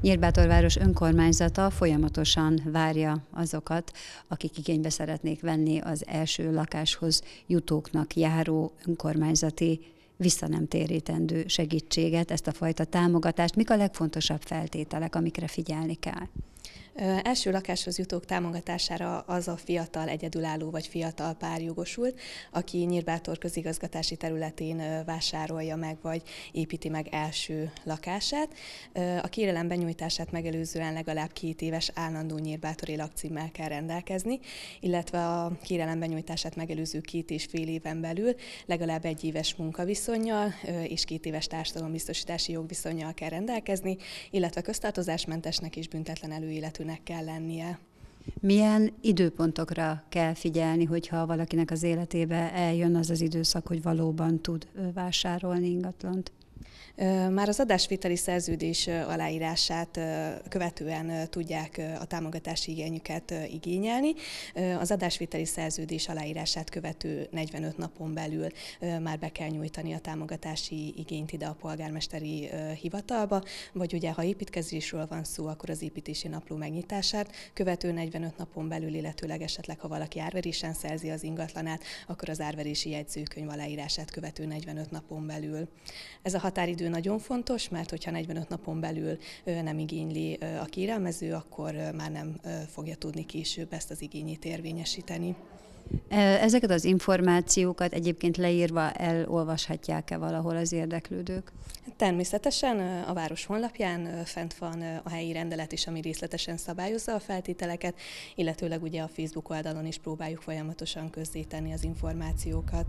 Nyírbátorváros önkormányzata folyamatosan várja azokat, akik igénybe szeretnék venni az első lakáshoz jutóknak járó önkormányzati visszanemtérítendő segítséget, ezt a fajta támogatást. Mik a legfontosabb feltételek, amikre figyelni kell? Első lakáshoz jutók támogatására az a fiatal egyedülálló vagy fiatal pár jogosult, aki Nyírbátor közigazgatási területén vásárolja meg vagy építi meg első lakását. A kérelem benyújtását megelőzően legalább két éves állandó nyírbátori lakcímmel kell rendelkezni, illetve a kérelem benyújtását megelőző két és fél éven belül legalább egy éves munkaviszonyjal és két éves társadalombiztosítási jogviszonyjal kell rendelkezni, illetve köztartozásmentesnek és büntetlen előéletűnek szülőnek kell lennie. Milyen időpontokra kell figyelni, hogyha valakinek az életébe eljön az az időszak, hogy valóban tud vásárolni ingatlant? Már az adásvételi szerződés aláírását követően tudják a támogatási igényüket igényelni. Az adásvételi szerződés aláírását követő 45 napon belül már be kell nyújtani a támogatási igényt ide a polgármesteri hivatalba, vagy ugye ha építkezésről van szó, akkor az építési napló megnyitását követő 45 napon belül, illetőleg esetleg ha valaki árverésen szerzi az ingatlanát, akkor az árverési jegyzőkönyv aláírását követő 45 napon belül. Ez a határidő nagyon fontos, mert hogyha 45 napon belül nem igényli a kérelmező, akkor már nem fogja tudni később ezt az igényét érvényesíteni. E, ezeket az információkat egyébként leírva elolvashatják-e valahol az érdeklődők? Természetesen a város honlapján fent van a helyi rendelet is, ami részletesen szabályozza a feltételeket, illetőleg ugye a Facebook oldalon is próbáljuk folyamatosan közzétenni az információkat.